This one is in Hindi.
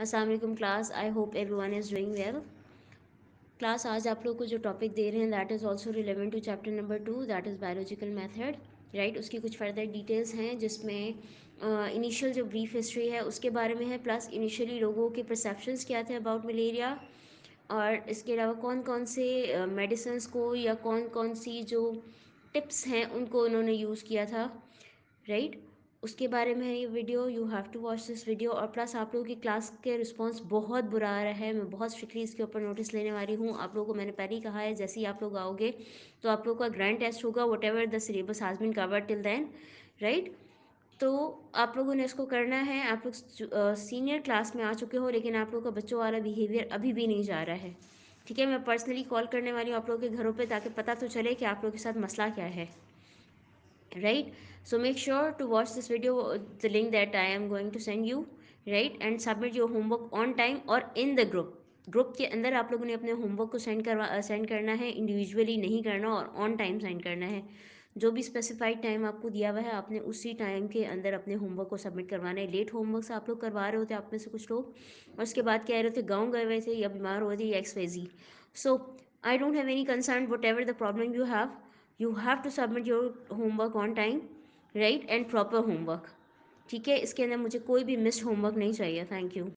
Aslam class I hope everyone is doing well class आज आप लोग को जो टॉपिक दे रहे हैं that is also relevant to chapter number two that is biological method right उसकी कुछ फर्दर डिटेल्स हैं जिसमें इनिशियल जो ब्रीफ हिस्ट्री है उसके बारे में है प्लस इनिशियली लोगों के परसेप्शंस क्या थे अबाउट मलेरिया और इसके अलावा कौन कौन से मेडिसन्स uh, को या कौन कौन सी जो टिप्स हैं उनको उन्होंने यूज़ किया था राइट right? उसके बारे में है ये video you have to watch this video और प्लस आप लोगों की क्लास के रिस्पांस बहुत बुरा आ रहा है मैं बहुत स्ट्रिक्टली इसके ऊपर नोटिस लेने वाली हूँ आप लोगों को मैंने पहले ही कहा है जैसे ही आप लोग आओगे तो आप लोगों का ग्रैंड टेस्ट होगा whatever the syllabus has been covered till then right तो आप लोगों ने इसको करना है आप लोग सीनियर क्लास में आ चुके हो लेकिन आप लोगों का बच्चों वाला बिहेवियर अभी भी नहीं जा रहा है ठीक है मैं पर्सनली कॉल करने वाली हूँ आप लोगों के घरों पर ताकि पता तो चले कि आप लोगों के साथ मसला क्या है right so make sure to watch this video uh, the link that i am going to send you right and submit your homework on time or in the group group के अंदर आप लोगों ने अपने होमवर्क को सेंड करवा सेंड uh, करना है इंडिविजुअली नहीं करना और ऑन टाइम सेंड करना है जो भी स्पेसिफाइड टाइम आपको दिया हुआ है आपने उसी टाइम के अंदर अपने होमवर्क को सबमिट करवाना है लेट होमवर्क से आप लोग करवा रहे होते आप में से कुछ लोग और उसके बाद क्या रहे थे गाँव गए हुए थे या बीमार हुए थे या एक्स so I don't have any concern whatever the problem you have you have to submit your homework on time right and proper homework ठीक है इसके अंदर मुझे कोई भी मिस होमवर्क नहीं चाहिए थैंक यू